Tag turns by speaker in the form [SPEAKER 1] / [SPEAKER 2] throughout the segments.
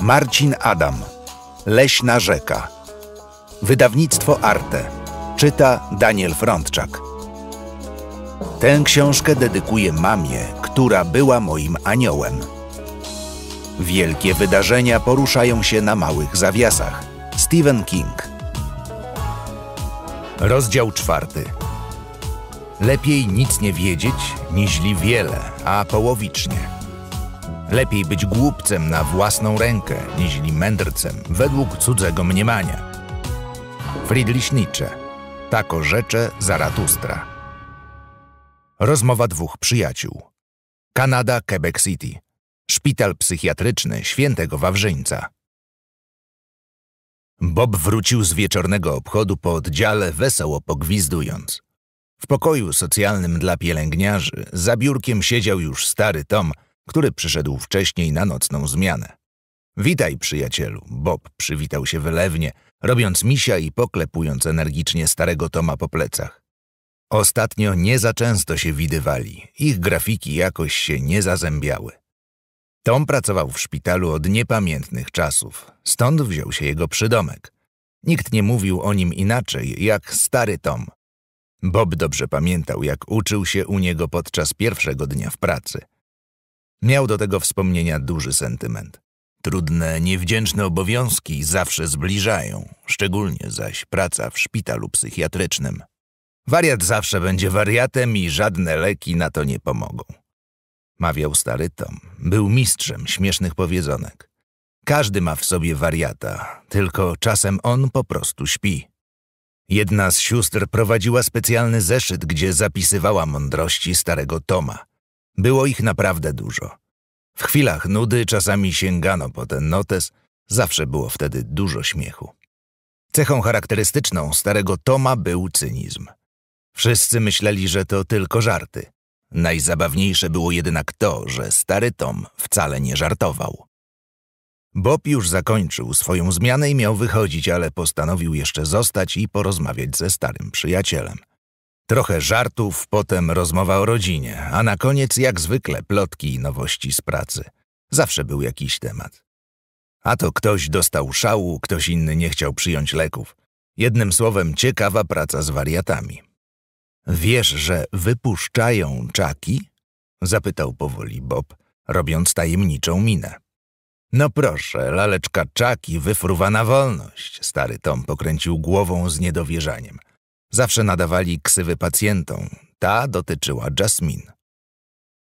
[SPEAKER 1] Marcin Adam. Leśna rzeka. Wydawnictwo Arte. Czyta Daniel Frontczak. Tę książkę dedykuję mamie, która była moim aniołem. Wielkie wydarzenia poruszają się na małych zawiasach. Stephen King. Rozdział czwarty. Lepiej nic nie wiedzieć, niźli wiele, a połowicznie. Lepiej być głupcem na własną rękę, niźli mędrcem według cudzego mniemania. Friedrich Nietzsche. Tako rzecze Zaratustra. Rozmowa dwóch przyjaciół. Kanada, Quebec City. Szpital psychiatryczny Świętego Wawrzyńca. Bob wrócił z wieczornego obchodu po oddziale, wesoło pogwizdując. W pokoju socjalnym dla pielęgniarzy za biurkiem siedział już stary Tom, który przyszedł wcześniej na nocną zmianę. Witaj, przyjacielu. Bob przywitał się wylewnie, robiąc misia i poklepując energicznie starego Toma po plecach. Ostatnio nie za często się widywali, ich grafiki jakoś się nie zazębiały. Tom pracował w szpitalu od niepamiętnych czasów, stąd wziął się jego przydomek. Nikt nie mówił o nim inaczej jak stary Tom, Bob dobrze pamiętał, jak uczył się u niego podczas pierwszego dnia w pracy. Miał do tego wspomnienia duży sentyment. Trudne, niewdzięczne obowiązki zawsze zbliżają, szczególnie zaś praca w szpitalu psychiatrycznym. Wariat zawsze będzie wariatem i żadne leki na to nie pomogą. Mawiał stary Tom. Był mistrzem śmiesznych powiedzonek. Każdy ma w sobie wariata, tylko czasem on po prostu śpi. Jedna z sióstr prowadziła specjalny zeszyt, gdzie zapisywała mądrości starego Toma. Było ich naprawdę dużo. W chwilach nudy czasami sięgano po ten notes, zawsze było wtedy dużo śmiechu. Cechą charakterystyczną starego Toma był cynizm. Wszyscy myśleli, że to tylko żarty. Najzabawniejsze było jednak to, że stary Tom wcale nie żartował. Bob już zakończył swoją zmianę i miał wychodzić, ale postanowił jeszcze zostać i porozmawiać ze starym przyjacielem. Trochę żartów, potem rozmowa o rodzinie, a na koniec jak zwykle plotki i nowości z pracy. Zawsze był jakiś temat. A to ktoś dostał szału, ktoś inny nie chciał przyjąć leków. Jednym słowem, ciekawa praca z wariatami. Wiesz, że wypuszczają czaki? Zapytał powoli Bob, robiąc tajemniczą minę. No proszę, laleczka czaki wyfruwa na wolność. Stary Tom pokręcił głową z niedowierzaniem. Zawsze nadawali ksywy pacjentom. Ta dotyczyła Jasmine.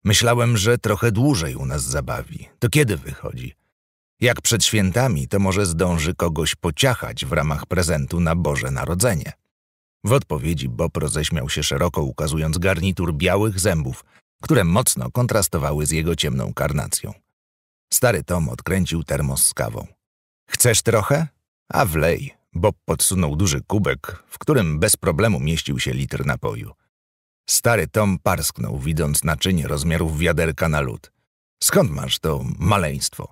[SPEAKER 1] Myślałem, że trochę dłużej u nas zabawi. To kiedy wychodzi? Jak przed świętami, to może zdąży kogoś pociachać w ramach prezentu na Boże Narodzenie. W odpowiedzi Bob roześmiał się szeroko, ukazując garnitur białych zębów, które mocno kontrastowały z jego ciemną karnacją. Stary Tom odkręcił termos z kawą. Chcesz trochę? A wlej. Bob podsunął duży kubek, w którym bez problemu mieścił się litr napoju. Stary Tom parsknął, widząc naczynie rozmiarów wiaderka na lód. Skąd masz to maleństwo?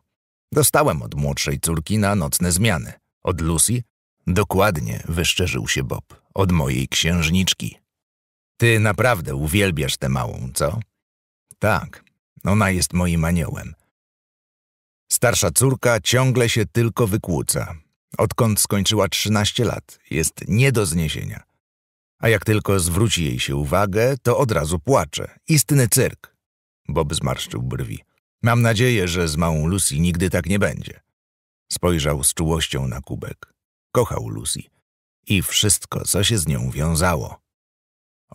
[SPEAKER 1] Dostałem od młodszej córki na nocne zmiany. Od Lucy? Dokładnie, wyszczerzył się Bob. Od mojej księżniczki. Ty naprawdę uwielbiasz tę małą, co? Tak, ona jest moim aniołem. Starsza córka ciągle się tylko wykłóca. Odkąd skończyła 13 lat, jest nie do zniesienia. A jak tylko zwróci jej się uwagę, to od razu płacze. Istny cyrk. Bob zmarszczył brwi. Mam nadzieję, że z małą Lucy nigdy tak nie będzie. Spojrzał z czułością na kubek. Kochał Lucy. I wszystko, co się z nią wiązało.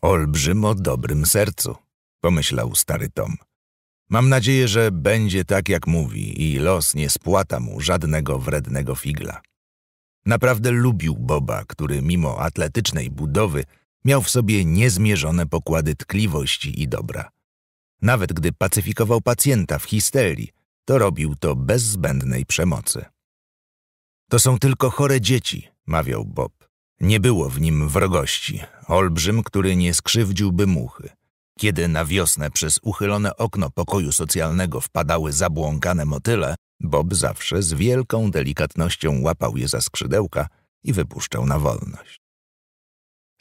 [SPEAKER 1] Olbrzymo dobrym sercu, pomyślał stary Tom. Mam nadzieję, że będzie tak jak mówi i los nie spłata mu żadnego wrednego figla. Naprawdę lubił Boba, który mimo atletycznej budowy miał w sobie niezmierzone pokłady tkliwości i dobra. Nawet gdy pacyfikował pacjenta w histerii, to robił to bez zbędnej przemocy. To są tylko chore dzieci, mawiał Bob. Nie było w nim wrogości, olbrzym, który nie skrzywdziłby muchy. Kiedy na wiosnę przez uchylone okno pokoju socjalnego wpadały zabłąkane motyle, Bob zawsze z wielką delikatnością łapał je za skrzydełka i wypuszczał na wolność.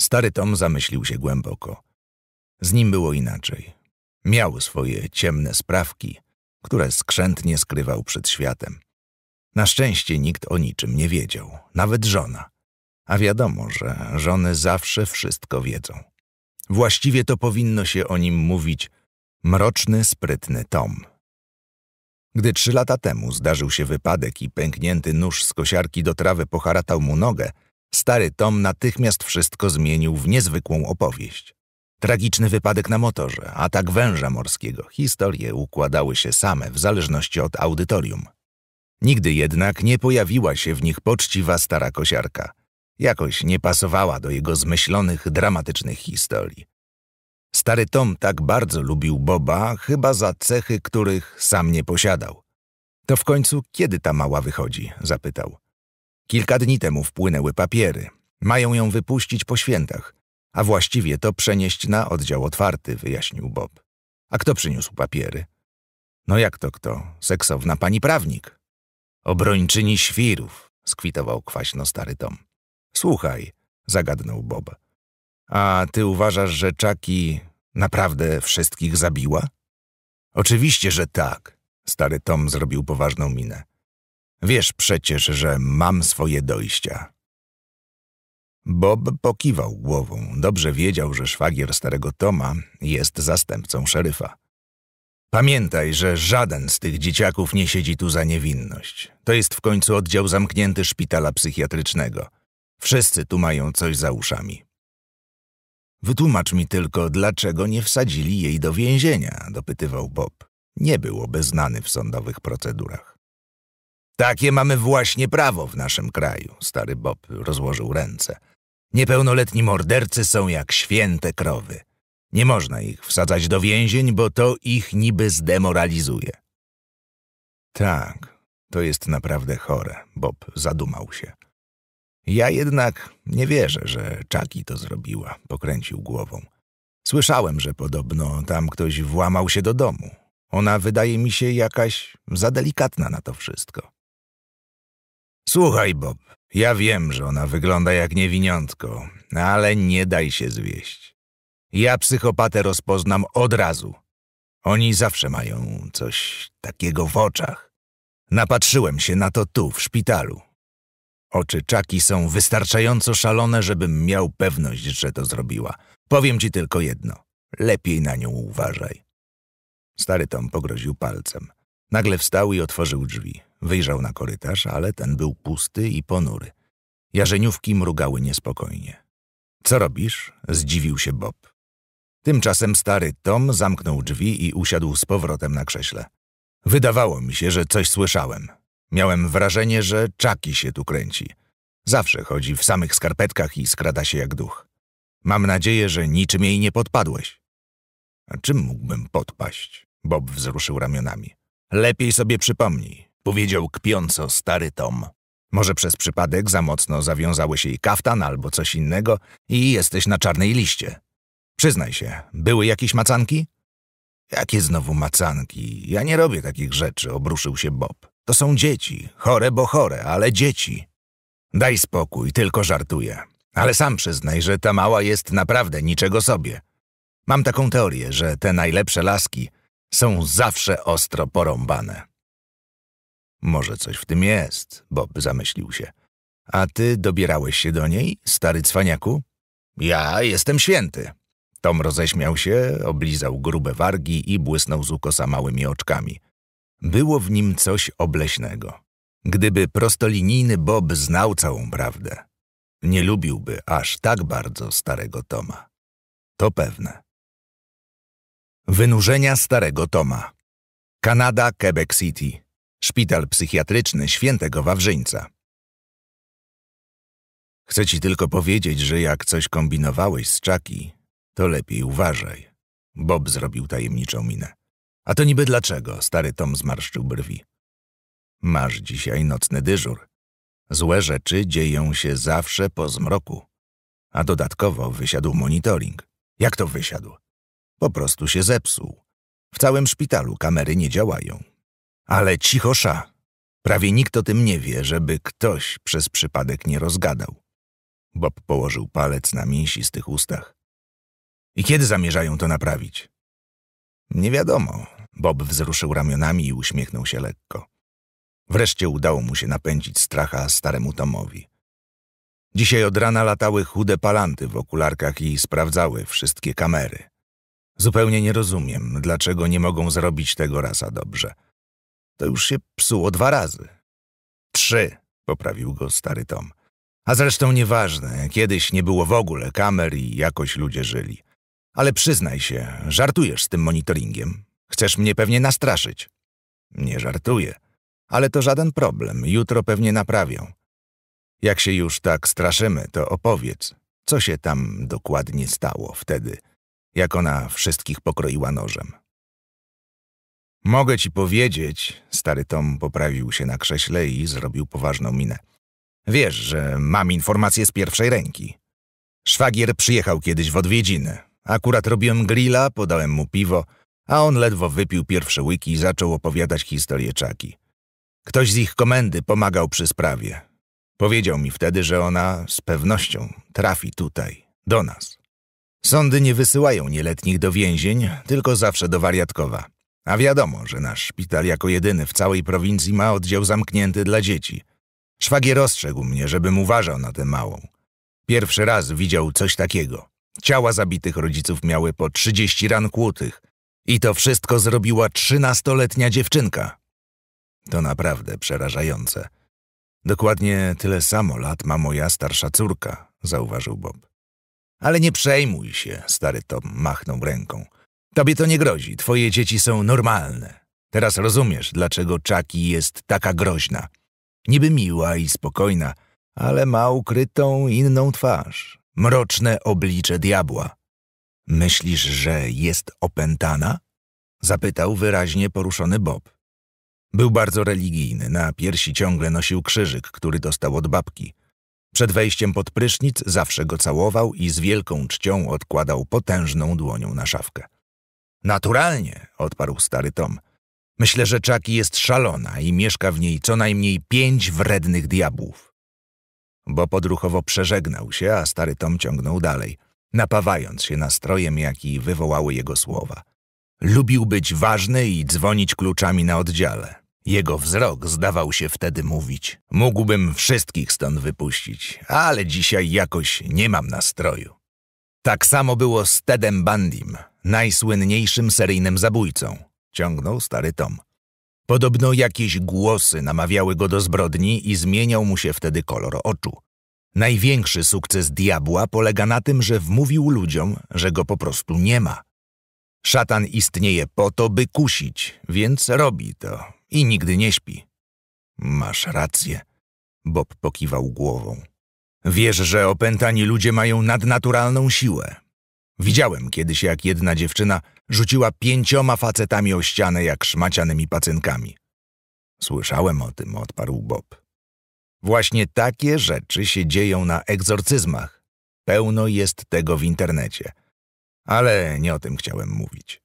[SPEAKER 1] Stary Tom zamyślił się głęboko. Z nim było inaczej. Miał swoje ciemne sprawki, które skrzętnie skrywał przed światem. Na szczęście nikt o niczym nie wiedział, nawet żona. A wiadomo, że żony zawsze wszystko wiedzą. Właściwie to powinno się o nim mówić mroczny, sprytny Tom. Gdy trzy lata temu zdarzył się wypadek i pęknięty nóż z kosiarki do trawy poharatał mu nogę, stary Tom natychmiast wszystko zmienił w niezwykłą opowieść. Tragiczny wypadek na motorze, atak węża morskiego, historie układały się same w zależności od audytorium. Nigdy jednak nie pojawiła się w nich poczciwa stara kosiarka. Jakoś nie pasowała do jego zmyślonych, dramatycznych historii. Stary Tom tak bardzo lubił Boba, chyba za cechy, których sam nie posiadał. To w końcu kiedy ta mała wychodzi? zapytał. Kilka dni temu wpłynęły papiery. Mają ją wypuścić po świętach, a właściwie to przenieść na oddział otwarty, wyjaśnił Bob. A kto przyniósł papiery? No jak to kto? Seksowna pani prawnik. Obrończyni świrów, skwitował kwaśno stary Tom. Słuchaj, zagadnął Bob. A ty uważasz, że Czaki naprawdę wszystkich zabiła? Oczywiście, że tak. Stary Tom zrobił poważną minę. Wiesz przecież, że mam swoje dojścia. Bob pokiwał głową. Dobrze wiedział, że szwagier starego Toma jest zastępcą szeryfa. Pamiętaj, że żaden z tych dzieciaków nie siedzi tu za niewinność. To jest w końcu oddział zamknięty szpitala psychiatrycznego. Wszyscy tu mają coś za uszami. Wytłumacz mi tylko, dlaczego nie wsadzili jej do więzienia, dopytywał Bob. Nie był obeznany w sądowych procedurach. Takie mamy właśnie prawo w naszym kraju, stary Bob rozłożył ręce. Niepełnoletni mordercy są jak święte krowy. Nie można ich wsadzać do więzień, bo to ich niby zdemoralizuje. Tak, to jest naprawdę chore, Bob zadumał się. Ja jednak nie wierzę, że Czaki to zrobiła, pokręcił głową. Słyszałem, że podobno tam ktoś włamał się do domu. Ona wydaje mi się jakaś za delikatna na to wszystko. Słuchaj, Bob, ja wiem, że ona wygląda jak niewiniątko, ale nie daj się zwieść. Ja psychopatę rozpoznam od razu. Oni zawsze mają coś takiego w oczach. Napatrzyłem się na to tu, w szpitalu. Oczy Czaki są wystarczająco szalone, żebym miał pewność, że to zrobiła. Powiem ci tylko jedno. Lepiej na nią uważaj. Stary Tom pogroził palcem. Nagle wstał i otworzył drzwi. Wyjrzał na korytarz, ale ten był pusty i ponury. Jarzeniówki mrugały niespokojnie. Co robisz? Zdziwił się Bob. Tymczasem stary Tom zamknął drzwi i usiadł z powrotem na krześle. Wydawało mi się, że coś słyszałem, Miałem wrażenie, że czaki się tu kręci. Zawsze chodzi w samych skarpetkach i skrada się jak duch. Mam nadzieję, że niczym jej nie podpadłeś. A czym mógłbym podpaść? Bob wzruszył ramionami. Lepiej sobie przypomnij, powiedział kpiąco stary Tom. Może przez przypadek za mocno zawiązały się jej kaftan albo coś innego i jesteś na czarnej liście. Przyznaj się, były jakieś macanki? Jakie znowu macanki? Ja nie robię takich rzeczy, obruszył się Bob. To są dzieci, chore bo chore, ale dzieci. Daj spokój, tylko żartuję. Ale sam przyznaj, że ta mała jest naprawdę niczego sobie. Mam taką teorię, że te najlepsze laski są zawsze ostro porąbane. Może coś w tym jest, Bob zamyślił się. A ty dobierałeś się do niej, stary cwaniaku? Ja jestem święty. Tom roześmiał się, oblizał grube wargi i błysnął z ukosa małymi oczkami. Było w nim coś obleśnego. Gdyby prostolinijny Bob znał całą prawdę, nie lubiłby aż tak bardzo starego Toma. To pewne. Wynurzenia starego Toma. Kanada, Quebec City. Szpital psychiatryczny świętego Wawrzyńca. Chcę ci tylko powiedzieć, że jak coś kombinowałeś z Czaki, to lepiej uważaj. Bob zrobił tajemniczą minę. A to niby dlaczego? Stary Tom zmarszczył brwi. Masz dzisiaj nocny dyżur. Złe rzeczy dzieją się zawsze po zmroku. A dodatkowo wysiadł monitoring. Jak to wysiadł? Po prostu się zepsuł. W całym szpitalu kamery nie działają. Ale cicho sza. Prawie nikt o tym nie wie, żeby ktoś przez przypadek nie rozgadał. Bob położył palec na mięsistych ustach. I kiedy zamierzają to naprawić? Nie wiadomo. Bob wzruszył ramionami i uśmiechnął się lekko. Wreszcie udało mu się napędzić stracha staremu Tomowi. Dzisiaj od rana latały chude palanty w okularkach i sprawdzały wszystkie kamery. Zupełnie nie rozumiem, dlaczego nie mogą zrobić tego rasa dobrze. To już się psuło dwa razy. Trzy, poprawił go stary Tom. A zresztą nieważne, kiedyś nie było w ogóle kamer i jakoś ludzie żyli. Ale przyznaj się, żartujesz z tym monitoringiem. Chcesz mnie pewnie nastraszyć. Nie żartuję. Ale to żaden problem, jutro pewnie naprawią. Jak się już tak straszymy, to opowiedz, co się tam dokładnie stało wtedy, jak ona wszystkich pokroiła nożem. Mogę ci powiedzieć, stary Tom poprawił się na krześle i zrobił poważną minę. Wiesz, że mam informacje z pierwszej ręki. Szwagier przyjechał kiedyś w odwiedziny. Akurat robiłem grilla, podałem mu piwo – a on ledwo wypił pierwsze łyki i zaczął opowiadać historię czaki. Ktoś z ich komendy pomagał przy sprawie. Powiedział mi wtedy, że ona z pewnością trafi tutaj, do nas. Sądy nie wysyłają nieletnich do więzień, tylko zawsze do wariatkowa. A wiadomo, że nasz szpital jako jedyny w całej prowincji ma oddział zamknięty dla dzieci. Szwagier ostrzegł mnie, żebym uważał na tę małą. Pierwszy raz widział coś takiego. Ciała zabitych rodziców miały po 30 ran kłutych, i to wszystko zrobiła trzynastoletnia dziewczynka. To naprawdę przerażające. Dokładnie tyle samo lat ma moja starsza córka, zauważył Bob. Ale nie przejmuj się, stary Tom machnął ręką. Tobie to nie grozi, twoje dzieci są normalne. Teraz rozumiesz, dlaczego Chucky jest taka groźna. Niby miła i spokojna, ale ma ukrytą inną twarz. Mroczne oblicze diabła. Myślisz, że jest opętana? Zapytał wyraźnie poruszony Bob. Był bardzo religijny, na piersi ciągle nosił krzyżyk, który dostał od babki. Przed wejściem pod prysznic zawsze go całował i z wielką czcią odkładał potężną dłonią na szafkę. Naturalnie, odparł stary Tom. Myślę, że Czaki jest szalona i mieszka w niej co najmniej pięć wrednych diabłów. Bo podruchowo przeżegnał się, a stary Tom ciągnął dalej – napawając się nastrojem, jaki wywołały jego słowa. Lubił być ważny i dzwonić kluczami na oddziale. Jego wzrok zdawał się wtedy mówić. Mógłbym wszystkich stąd wypuścić, ale dzisiaj jakoś nie mam nastroju. Tak samo było z Tedem Bandim, najsłynniejszym seryjnym zabójcą, ciągnął stary Tom. Podobno jakieś głosy namawiały go do zbrodni i zmieniał mu się wtedy kolor oczu. Największy sukces diabła polega na tym, że wmówił ludziom, że go po prostu nie ma. Szatan istnieje po to, by kusić, więc robi to i nigdy nie śpi. Masz rację, Bob pokiwał głową. Wiesz, że opętani ludzie mają nadnaturalną siłę. Widziałem kiedyś, jak jedna dziewczyna rzuciła pięcioma facetami o ścianę jak szmacianymi pacynkami. Słyszałem o tym, odparł Bob. Właśnie takie rzeczy się dzieją na egzorcyzmach. Pełno jest tego w internecie. Ale nie o tym chciałem mówić.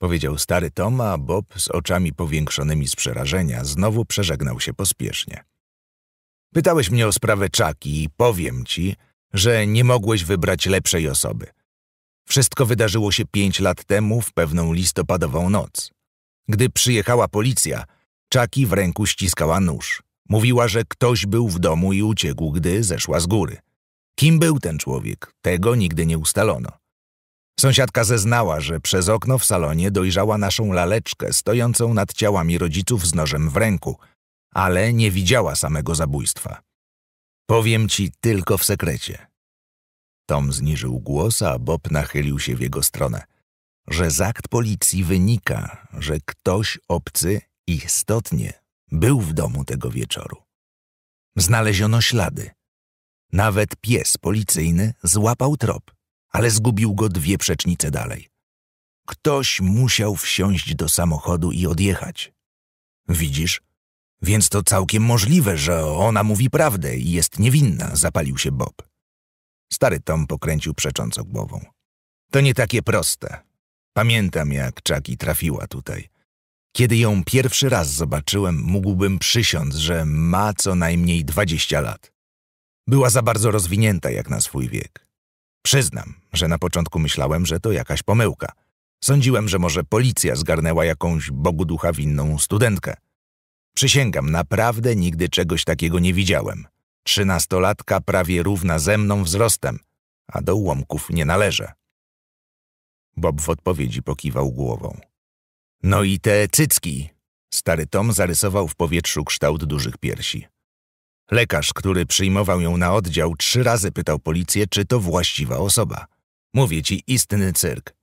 [SPEAKER 1] Powiedział stary Tom, a Bob z oczami powiększonymi z przerażenia znowu przeżegnał się pospiesznie. Pytałeś mnie o sprawę Czaki i powiem ci, że nie mogłeś wybrać lepszej osoby. Wszystko wydarzyło się pięć lat temu w pewną listopadową noc. Gdy przyjechała policja, Czaki w ręku ściskała nóż. Mówiła, że ktoś był w domu i uciekł, gdy zeszła z góry. Kim był ten człowiek? Tego nigdy nie ustalono. Sąsiadka zeznała, że przez okno w salonie dojrzała naszą laleczkę stojącą nad ciałami rodziców z nożem w ręku, ale nie widziała samego zabójstwa. Powiem ci tylko w sekrecie. Tom zniżył głos, a Bob nachylił się w jego stronę. Że z akt policji wynika, że ktoś obcy istotnie był w domu tego wieczoru. Znaleziono ślady. Nawet pies policyjny złapał trop, ale zgubił go dwie przecznice dalej. Ktoś musiał wsiąść do samochodu i odjechać. Widzisz? Więc to całkiem możliwe, że ona mówi prawdę i jest niewinna, zapalił się Bob. Stary Tom pokręcił przecząco głową. To nie takie proste. Pamiętam, jak Chucky trafiła tutaj. Kiedy ją pierwszy raz zobaczyłem, mógłbym przysiąc, że ma co najmniej dwadzieścia lat. Była za bardzo rozwinięta jak na swój wiek. Przyznam, że na początku myślałem, że to jakaś pomyłka. Sądziłem, że może policja zgarnęła jakąś Bogu ducha winną studentkę. Przysięgam, naprawdę nigdy czegoś takiego nie widziałem. Trzynastolatka prawie równa ze mną wzrostem, a do ułomków nie należy. Bob w odpowiedzi pokiwał głową. No i te cycki. Stary Tom zarysował w powietrzu kształt dużych piersi. Lekarz, który przyjmował ją na oddział, trzy razy pytał policję, czy to właściwa osoba. Mówię ci, istny cyrk.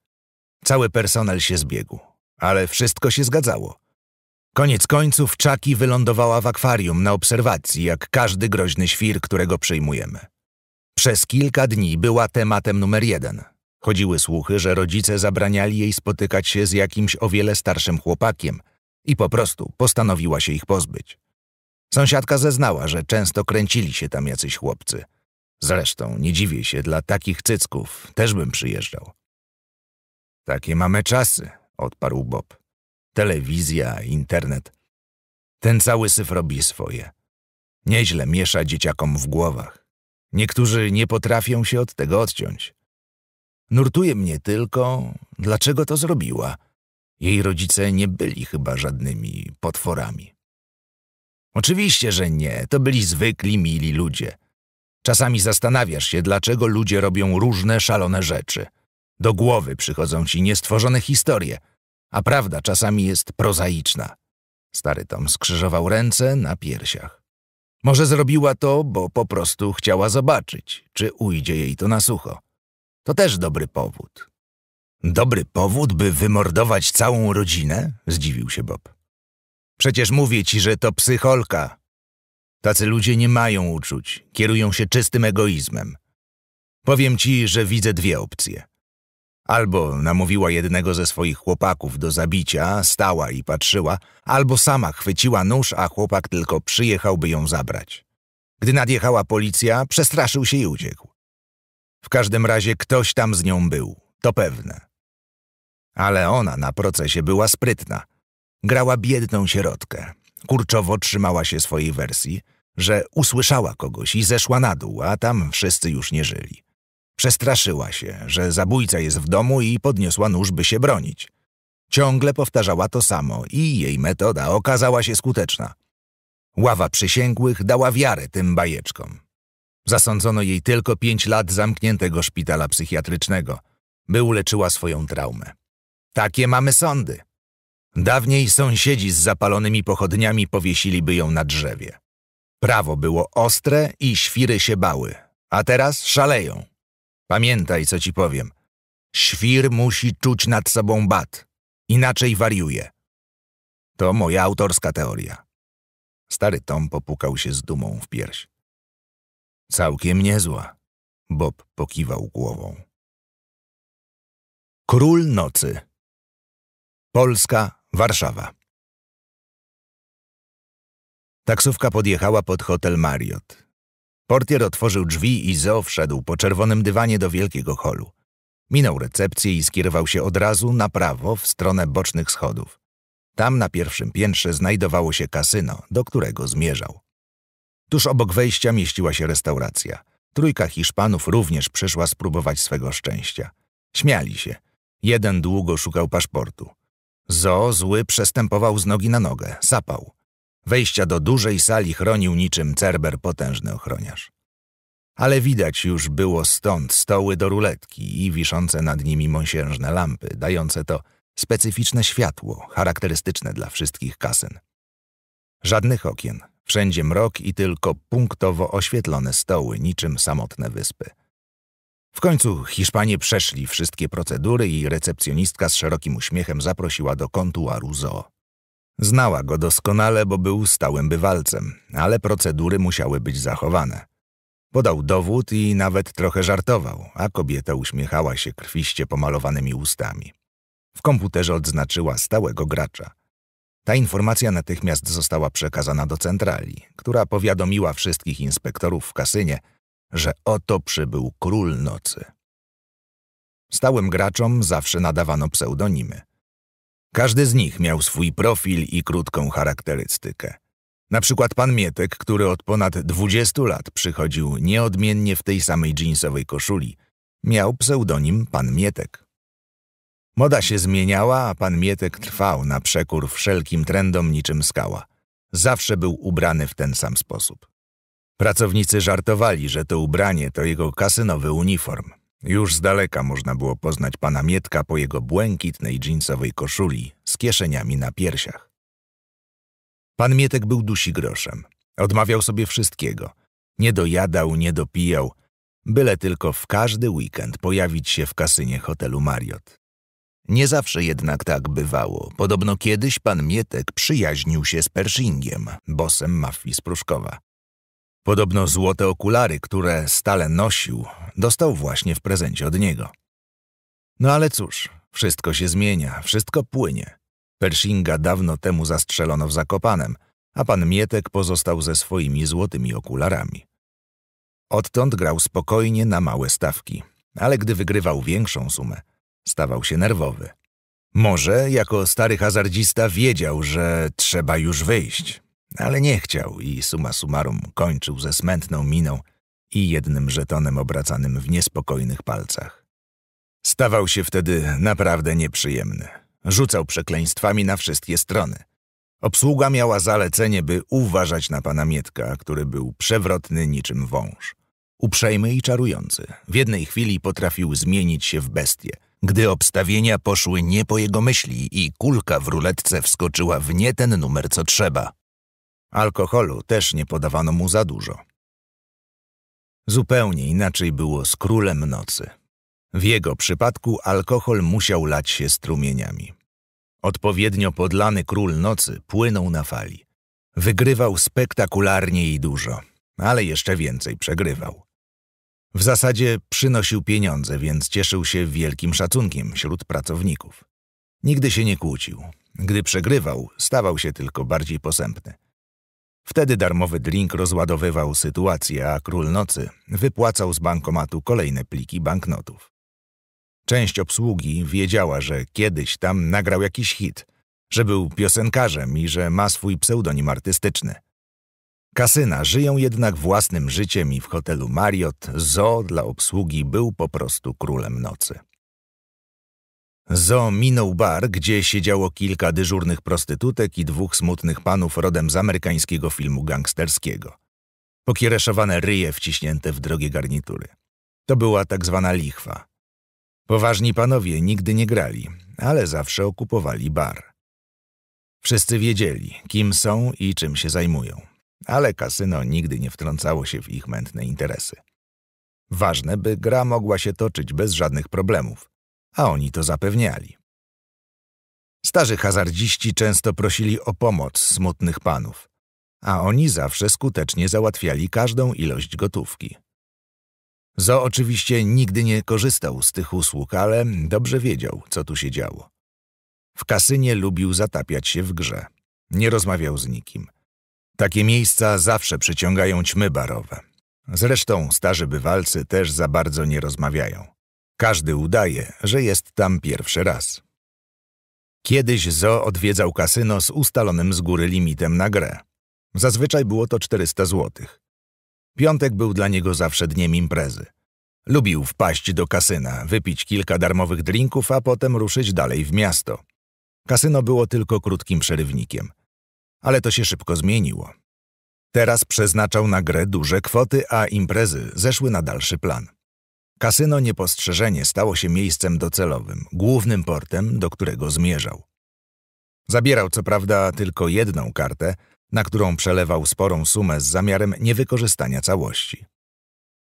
[SPEAKER 1] Cały personel się zbiegł, ale wszystko się zgadzało. Koniec końców Czaki wylądowała w akwarium na obserwacji, jak każdy groźny świr, którego przyjmujemy. Przez kilka dni była tematem numer jeden – Chodziły słuchy, że rodzice zabraniali jej spotykać się z jakimś o wiele starszym chłopakiem i po prostu postanowiła się ich pozbyć. Sąsiadka zeznała, że często kręcili się tam jacyś chłopcy. Zresztą nie dziwię się, dla takich cycków też bym przyjeżdżał. Takie mamy czasy, odparł Bob. Telewizja, internet. Ten cały syf robi swoje. Nieźle miesza dzieciakom w głowach. Niektórzy nie potrafią się od tego odciąć. Nurtuje mnie tylko, dlaczego to zrobiła. Jej rodzice nie byli chyba żadnymi potworami. Oczywiście, że nie. To byli zwykli, mili ludzie. Czasami zastanawiasz się, dlaczego ludzie robią różne szalone rzeczy. Do głowy przychodzą ci niestworzone historie, a prawda czasami jest prozaiczna. Stary Tom skrzyżował ręce na piersiach. Może zrobiła to, bo po prostu chciała zobaczyć, czy ujdzie jej to na sucho. To też dobry powód. Dobry powód, by wymordować całą rodzinę? Zdziwił się Bob. Przecież mówię ci, że to psycholka. Tacy ludzie nie mają uczuć, kierują się czystym egoizmem. Powiem ci, że widzę dwie opcje. Albo namówiła jednego ze swoich chłopaków do zabicia, stała i patrzyła, albo sama chwyciła nóż, a chłopak tylko przyjechał, by ją zabrać. Gdy nadjechała policja, przestraszył się i uciekł. W każdym razie ktoś tam z nią był, to pewne. Ale ona na procesie była sprytna. Grała biedną sierotkę. Kurczowo trzymała się swojej wersji, że usłyszała kogoś i zeszła na dół, a tam wszyscy już nie żyli. Przestraszyła się, że zabójca jest w domu i podniosła nóż, by się bronić. Ciągle powtarzała to samo i jej metoda okazała się skuteczna. Ława przysięgłych dała wiarę tym bajeczkom. Zasądzono jej tylko pięć lat zamkniętego szpitala psychiatrycznego, by uleczyła swoją traumę. Takie mamy sądy. Dawniej sąsiedzi z zapalonymi pochodniami powiesiliby ją na drzewie. Prawo było ostre i świry się bały, a teraz szaleją. Pamiętaj, co ci powiem. Świr musi czuć nad sobą bat, inaczej wariuje. To moja autorska teoria. Stary Tom popukał się z dumą w piersi. Całkiem niezła. Bob pokiwał głową. Król Nocy. Polska, Warszawa. Taksówka podjechała pod hotel Mariot. Portier otworzył drzwi i Zo wszedł po czerwonym dywanie do wielkiego holu. Minął recepcję i skierował się od razu na prawo w stronę bocznych schodów. Tam na pierwszym piętrze znajdowało się kasyno, do którego zmierzał. Tuż obok wejścia mieściła się restauracja. Trójka Hiszpanów również przyszła spróbować swego szczęścia. Śmiali się. Jeden długo szukał paszportu. Zo zły przestępował z nogi na nogę, sapał. Wejścia do dużej sali chronił niczym cerber potężny ochroniarz. Ale widać już było stąd stoły do ruletki i wiszące nad nimi mąsiężne lampy, dające to specyficzne światło, charakterystyczne dla wszystkich kasyn. Żadnych okien, Wszędzie mrok i tylko punktowo oświetlone stoły, niczym samotne wyspy. W końcu Hiszpanie przeszli wszystkie procedury i recepcjonistka z szerokim uśmiechem zaprosiła do kontuaru zoo. Znała go doskonale, bo był stałym bywalcem, ale procedury musiały być zachowane. Podał dowód i nawet trochę żartował, a kobieta uśmiechała się krwiście pomalowanymi ustami. W komputerze odznaczyła stałego gracza – ta informacja natychmiast została przekazana do centrali, która powiadomiła wszystkich inspektorów w kasynie, że oto przybył król nocy. Stałym graczom zawsze nadawano pseudonimy. Każdy z nich miał swój profil i krótką charakterystykę. Na przykład pan Mietek, który od ponad 20 lat przychodził nieodmiennie w tej samej jeansowej koszuli, miał pseudonim pan Mietek. Moda się zmieniała, a pan Mietek trwał na przekór wszelkim trendom niczym skała. Zawsze był ubrany w ten sam sposób. Pracownicy żartowali, że to ubranie to jego kasynowy uniform. Już z daleka można było poznać pana Mietka po jego błękitnej dżinsowej koszuli z kieszeniami na piersiach. Pan Mietek był dusi groszem. Odmawiał sobie wszystkiego. Nie dojadał, nie dopijał, byle tylko w każdy weekend pojawić się w kasynie hotelu Mariot. Nie zawsze jednak tak bywało. Podobno kiedyś pan Mietek przyjaźnił się z Pershingiem, bosem mafii z Pruszkowa. Podobno złote okulary, które stale nosił, dostał właśnie w prezencie od niego. No ale cóż, wszystko się zmienia, wszystko płynie. Pershinga dawno temu zastrzelono w Zakopanem, a pan Mietek pozostał ze swoimi złotymi okularami. Odtąd grał spokojnie na małe stawki, ale gdy wygrywał większą sumę, Stawał się nerwowy. Może, jako stary hazardzista, wiedział, że trzeba już wyjść, ale nie chciał i suma summarum kończył ze smętną miną i jednym żetonem obracanym w niespokojnych palcach. Stawał się wtedy naprawdę nieprzyjemny. Rzucał przekleństwami na wszystkie strony. Obsługa miała zalecenie, by uważać na pana Mietka, który był przewrotny niczym wąż. Uprzejmy i czarujący. W jednej chwili potrafił zmienić się w bestię – gdy obstawienia poszły nie po jego myśli i kulka w ruletce wskoczyła w nie ten numer co trzeba. Alkoholu też nie podawano mu za dużo. Zupełnie inaczej było z królem nocy. W jego przypadku alkohol musiał lać się strumieniami. Odpowiednio podlany król nocy płynął na fali. Wygrywał spektakularnie i dużo, ale jeszcze więcej przegrywał. W zasadzie przynosił pieniądze, więc cieszył się wielkim szacunkiem wśród pracowników. Nigdy się nie kłócił. Gdy przegrywał, stawał się tylko bardziej posępny. Wtedy darmowy drink rozładowywał sytuację, a król nocy wypłacał z bankomatu kolejne pliki banknotów. Część obsługi wiedziała, że kiedyś tam nagrał jakiś hit, że był piosenkarzem i że ma swój pseudonim artystyczny – Kasyna żyją jednak własnym życiem i w hotelu Marriott Zo dla obsługi był po prostu królem nocy. Zo minął bar, gdzie siedziało kilka dyżurnych prostytutek i dwóch smutnych panów rodem z amerykańskiego filmu gangsterskiego. Pokiereszowane ryje wciśnięte w drogie garnitury. To była tak zwana lichwa. Poważni panowie nigdy nie grali, ale zawsze okupowali bar. Wszyscy wiedzieli, kim są i czym się zajmują ale kasyno nigdy nie wtrącało się w ich mętne interesy. Ważne, by gra mogła się toczyć bez żadnych problemów, a oni to zapewniali. Starzy hazardziści często prosili o pomoc smutnych panów, a oni zawsze skutecznie załatwiali każdą ilość gotówki. Zo oczywiście nigdy nie korzystał z tych usług, ale dobrze wiedział, co tu się działo. W kasynie lubił zatapiać się w grze. Nie rozmawiał z nikim – takie miejsca zawsze przyciągają ćmy barowe. Zresztą starzy bywalcy też za bardzo nie rozmawiają. Każdy udaje, że jest tam pierwszy raz. Kiedyś Zo odwiedzał kasyno z ustalonym z góry limitem na grę. Zazwyczaj było to 400 zł. Piątek był dla niego zawsze dniem imprezy. Lubił wpaść do kasyna, wypić kilka darmowych drinków, a potem ruszyć dalej w miasto. Kasyno było tylko krótkim przerywnikiem ale to się szybko zmieniło. Teraz przeznaczał na grę duże kwoty, a imprezy zeszły na dalszy plan. Kasyno niepostrzeżenie stało się miejscem docelowym, głównym portem, do którego zmierzał. Zabierał co prawda tylko jedną kartę, na którą przelewał sporą sumę z zamiarem niewykorzystania całości.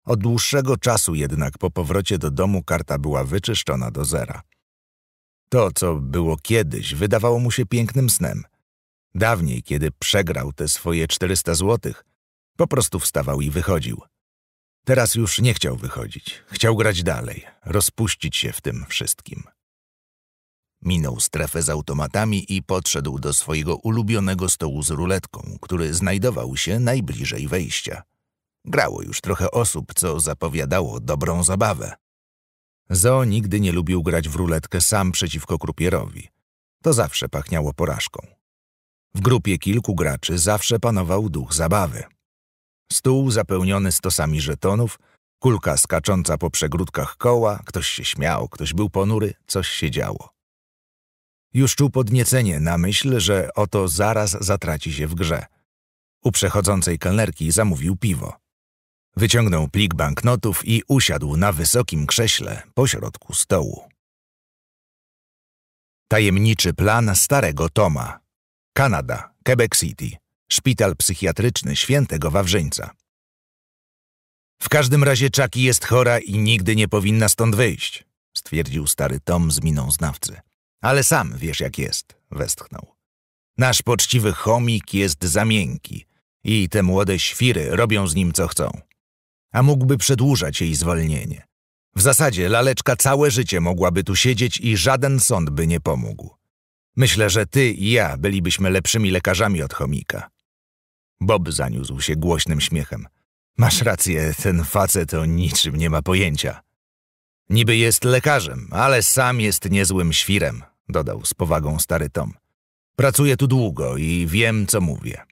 [SPEAKER 1] Od dłuższego czasu jednak po powrocie do domu karta była wyczyszczona do zera. To, co było kiedyś, wydawało mu się pięknym snem – Dawniej, kiedy przegrał te swoje 400 złotych, po prostu wstawał i wychodził. Teraz już nie chciał wychodzić. Chciał grać dalej, rozpuścić się w tym wszystkim. Minął strefę z automatami i podszedł do swojego ulubionego stołu z ruletką, który znajdował się najbliżej wejścia. Grało już trochę osób, co zapowiadało dobrą zabawę. Zo nigdy nie lubił grać w ruletkę sam przeciwko krupierowi. To zawsze pachniało porażką. W grupie kilku graczy zawsze panował duch zabawy. Stół zapełniony stosami żetonów, kulka skacząca po przegródkach koła, ktoś się śmiał, ktoś był ponury, coś się działo. Już czuł podniecenie na myśl, że oto zaraz zatraci się w grze. U przechodzącej kelnerki zamówił piwo. Wyciągnął plik banknotów i usiadł na wysokim krześle pośrodku stołu. Tajemniczy plan starego Toma Kanada, Quebec City, szpital psychiatryczny świętego Wawrzyńca. W każdym razie Czaki jest chora i nigdy nie powinna stąd wyjść, stwierdził stary Tom z miną znawcy. Ale sam wiesz jak jest, westchnął. Nasz poczciwy chomik jest za miękki i te młode świry robią z nim co chcą. A mógłby przedłużać jej zwolnienie. W zasadzie laleczka całe życie mogłaby tu siedzieć i żaden sąd by nie pomógł. Myślę, że ty i ja bylibyśmy lepszymi lekarzami od chomika. Bob zaniósł się głośnym śmiechem. Masz rację, ten facet o niczym nie ma pojęcia. Niby jest lekarzem, ale sam jest niezłym świrem, dodał z powagą stary Tom. Pracuję tu długo i wiem, co mówię.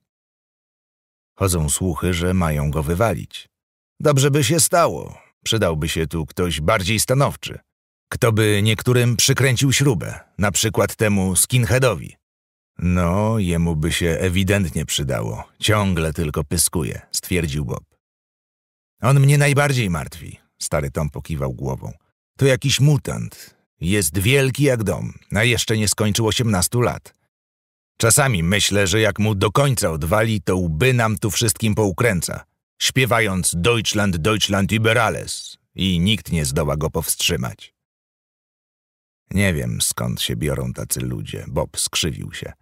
[SPEAKER 1] Chodzą słuchy, że mają go wywalić. Dobrze by się stało. Przydałby się tu ktoś bardziej stanowczy. Kto by niektórym przykręcił śrubę, na przykład temu skinheadowi. No, jemu by się ewidentnie przydało. Ciągle tylko pyskuje, stwierdził Bob. On mnie najbardziej martwi, stary Tom pokiwał głową. To jakiś mutant. Jest wielki jak dom, a jeszcze nie skończył 18 lat. Czasami myślę, że jak mu do końca odwali, to łby nam tu wszystkim poukręca, śpiewając Deutschland, Deutschland, Liberales i nikt nie zdoła go powstrzymać. Nie wiem, skąd się biorą tacy ludzie. Bob skrzywił się.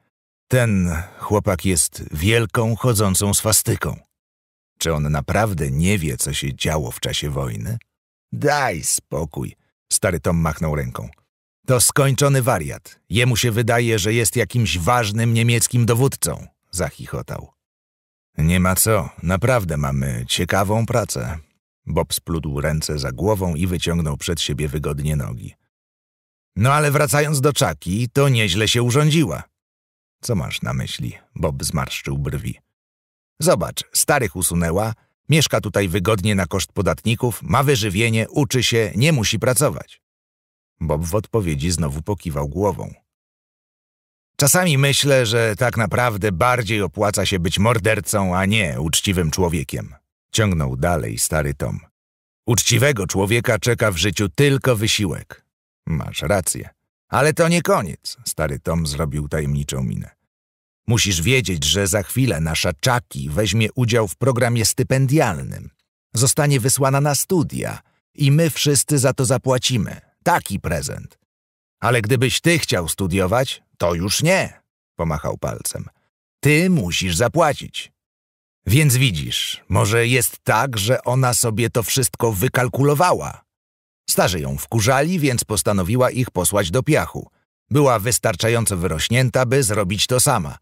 [SPEAKER 1] Ten chłopak jest wielką, chodzącą swastyką. Czy on naprawdę nie wie, co się działo w czasie wojny? Daj spokój. Stary Tom machnął ręką. To skończony wariat. Jemu się wydaje, że jest jakimś ważnym niemieckim dowódcą. Zachichotał. Nie ma co. Naprawdę mamy ciekawą pracę. Bob splótł ręce za głową i wyciągnął przed siebie wygodnie nogi. No ale wracając do czaki, to nieźle się urządziła. Co masz na myśli? Bob zmarszczył brwi. Zobacz, starych usunęła, mieszka tutaj wygodnie na koszt podatników, ma wyżywienie, uczy się, nie musi pracować. Bob w odpowiedzi znowu pokiwał głową. Czasami myślę, że tak naprawdę bardziej opłaca się być mordercą, a nie uczciwym człowiekiem. Ciągnął dalej stary Tom. Uczciwego człowieka czeka w życiu tylko wysiłek. Masz rację. Ale to nie koniec, stary Tom zrobił tajemniczą minę. Musisz wiedzieć, że za chwilę nasza Czaki weźmie udział w programie stypendialnym. Zostanie wysłana na studia i my wszyscy za to zapłacimy. Taki prezent. Ale gdybyś ty chciał studiować, to już nie, pomachał palcem. Ty musisz zapłacić. Więc widzisz, może jest tak, że ona sobie to wszystko wykalkulowała. Starzy ją wkurzali, więc postanowiła ich posłać do piachu. Była wystarczająco wyrośnięta, by zrobić to sama.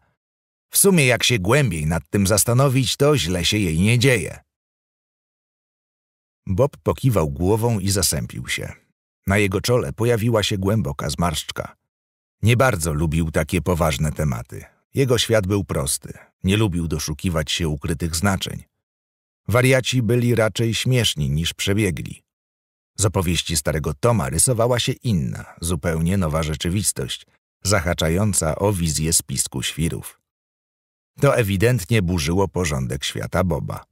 [SPEAKER 1] W sumie jak się głębiej nad tym zastanowić, to źle się jej nie dzieje. Bob pokiwał głową i zasępił się. Na jego czole pojawiła się głęboka zmarszczka. Nie bardzo lubił takie poważne tematy. Jego świat był prosty. Nie lubił doszukiwać się ukrytych znaczeń. Wariaci byli raczej śmieszni niż przebiegli. Z opowieści starego Toma rysowała się inna, zupełnie nowa rzeczywistość, zahaczająca o wizję spisku świrów. To ewidentnie burzyło porządek świata Boba.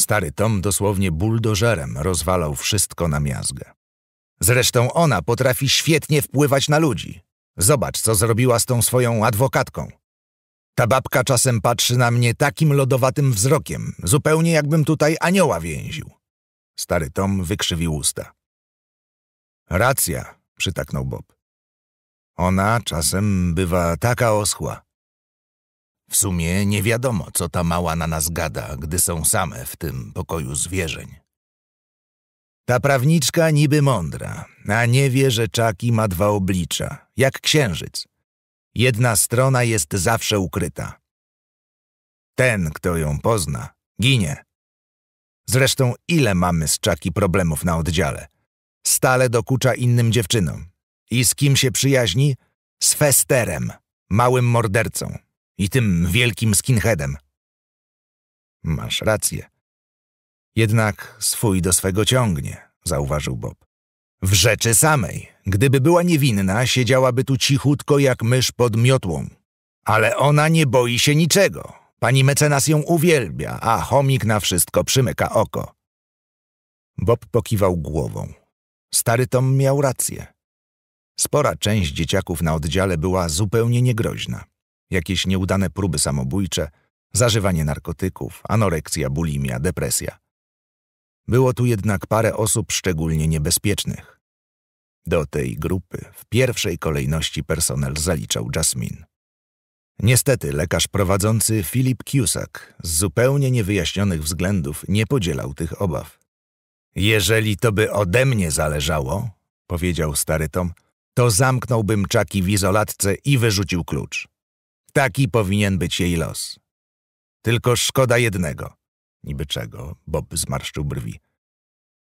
[SPEAKER 1] Stary Tom dosłownie buldożerem rozwalał wszystko na miazgę. Zresztą ona potrafi świetnie wpływać na ludzi. Zobacz, co zrobiła z tą swoją adwokatką. Ta babka czasem patrzy na mnie takim lodowatym wzrokiem, zupełnie jakbym tutaj anioła więził. Stary Tom wykrzywił usta. Racja, przytaknął Bob. Ona czasem bywa taka oschła. W sumie nie wiadomo, co ta mała na nas gada, gdy są same w tym pokoju zwierzeń. Ta prawniczka niby mądra, a nie wie, że czaki ma dwa oblicza, jak księżyc. Jedna strona jest zawsze ukryta. Ten, kto ją pozna, ginie. Zresztą ile mamy z Czaki problemów na oddziale? Stale dokucza innym dziewczynom. I z kim się przyjaźni? Z Festerem, małym mordercą. I tym wielkim skinheadem. Masz rację. Jednak swój do swego ciągnie, zauważył Bob. W rzeczy samej. Gdyby była niewinna, siedziałaby tu cichutko jak mysz pod miotłą. Ale ona nie boi się niczego. Pani mecenas ją uwielbia, a chomik na wszystko przymyka oko. Bob pokiwał głową. Stary Tom miał rację. Spora część dzieciaków na oddziale była zupełnie niegroźna. Jakieś nieudane próby samobójcze, zażywanie narkotyków, anoreksja, bulimia, depresja. Było tu jednak parę osób szczególnie niebezpiecznych. Do tej grupy w pierwszej kolejności personel zaliczał Jasmine. Niestety lekarz prowadzący Filip Kiusak z zupełnie niewyjaśnionych względów nie podzielał tych obaw. Jeżeli to by ode mnie zależało, powiedział stary Tom, to zamknąłbym czaki w izolatce i wyrzucił klucz. Taki powinien być jej los. Tylko szkoda jednego. Niby czego? Bob zmarszczył brwi.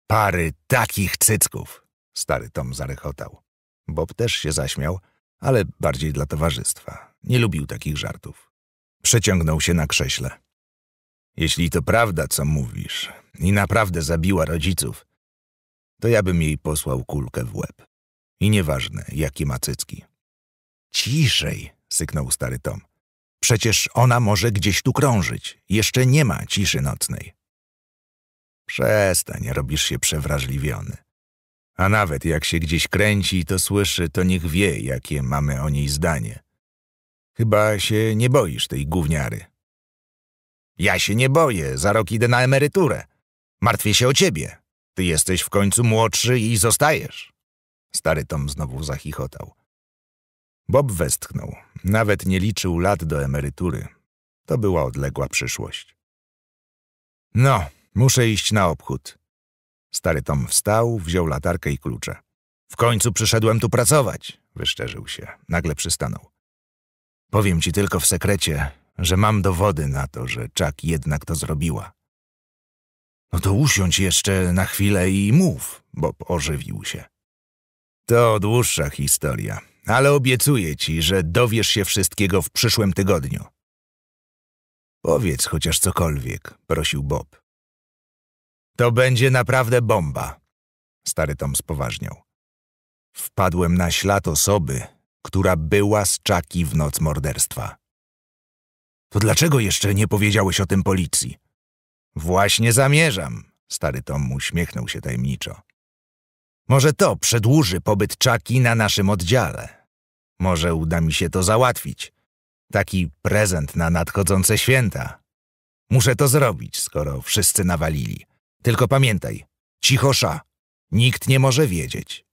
[SPEAKER 1] Pary takich cycków! Stary Tom zarechotał. Bob też się zaśmiał, ale bardziej dla towarzystwa. Nie lubił takich żartów. Przeciągnął się na krześle. Jeśli to prawda, co mówisz, i naprawdę zabiła rodziców, to ja bym jej posłał kulkę w łeb. I nieważne, jaki ma cycki. Ciszej, syknął stary Tom. Przecież ona może gdzieś tu krążyć. Jeszcze nie ma ciszy nocnej. Przestań, robisz się przewrażliwiony. A nawet jak się gdzieś kręci i to słyszy, to niech wie, jakie mamy o niej zdanie. Chyba się nie boisz tej gówniary. Ja się nie boję, za rok idę na emeryturę. Martwię się o ciebie. Ty jesteś w końcu młodszy i zostajesz. Stary Tom znowu zachichotał. Bob westchnął. Nawet nie liczył lat do emerytury. To była odległa przyszłość. No, muszę iść na obchód. Stary Tom wstał, wziął latarkę i klucze. W końcu przyszedłem tu pracować, wyszczerzył się. Nagle przystanął. Powiem ci tylko w sekrecie, że mam dowody na to, że Czak jednak to zrobiła. No to usiądź jeszcze na chwilę i mów, Bob ożywił się. To dłuższa historia, ale obiecuję ci, że dowiesz się wszystkiego w przyszłym tygodniu. Powiedz chociaż cokolwiek, prosił Bob. To będzie naprawdę bomba. Stary Tom spoważniał. Wpadłem na ślad osoby, która była z Czaki w noc morderstwa. To dlaczego jeszcze nie powiedziałeś o tym policji? Właśnie zamierzam. Stary Tom uśmiechnął się tajemniczo. Może to przedłuży pobyt Czaki na naszym oddziale. Może uda mi się to załatwić. Taki prezent na nadchodzące święta. Muszę to zrobić, skoro wszyscy nawalili. Tylko pamiętaj, cichosza, nikt nie może wiedzieć.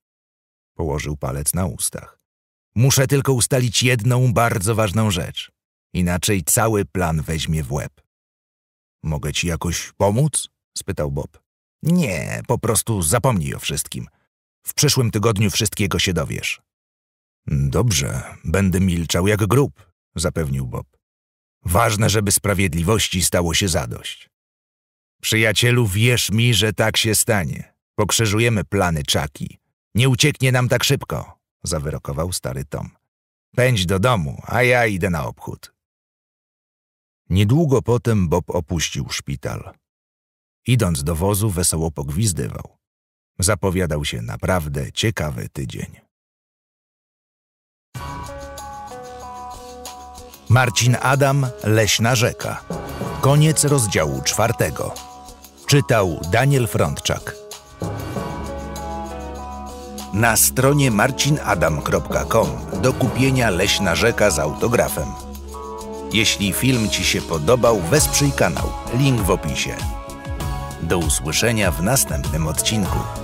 [SPEAKER 1] Położył palec na ustach. Muszę tylko ustalić jedną bardzo ważną rzecz. Inaczej cały plan weźmie w łeb. Mogę ci jakoś pomóc? spytał Bob. Nie, po prostu zapomnij o wszystkim. W przyszłym tygodniu wszystkiego się dowiesz. Dobrze, będę milczał jak grób, zapewnił Bob. Ważne, żeby sprawiedliwości stało się zadość. Przyjacielu, wierz mi, że tak się stanie. Pokrzyżujemy plany czaki. Nie ucieknie nam tak szybko zawyrokował stary Tom. Pędź do domu, a ja idę na obchód. Niedługo potem Bob opuścił szpital. Idąc do wozu, wesoło pogwizdywał. Zapowiadał się naprawdę ciekawy tydzień. Marcin Adam, Leśna Rzeka. Koniec rozdziału czwartego. Czytał Daniel Frontczak na stronie marcinadam.com do kupienia Leśna Rzeka z autografem. Jeśli film Ci się podobał, wesprzyj kanał. Link w opisie. Do usłyszenia w następnym odcinku.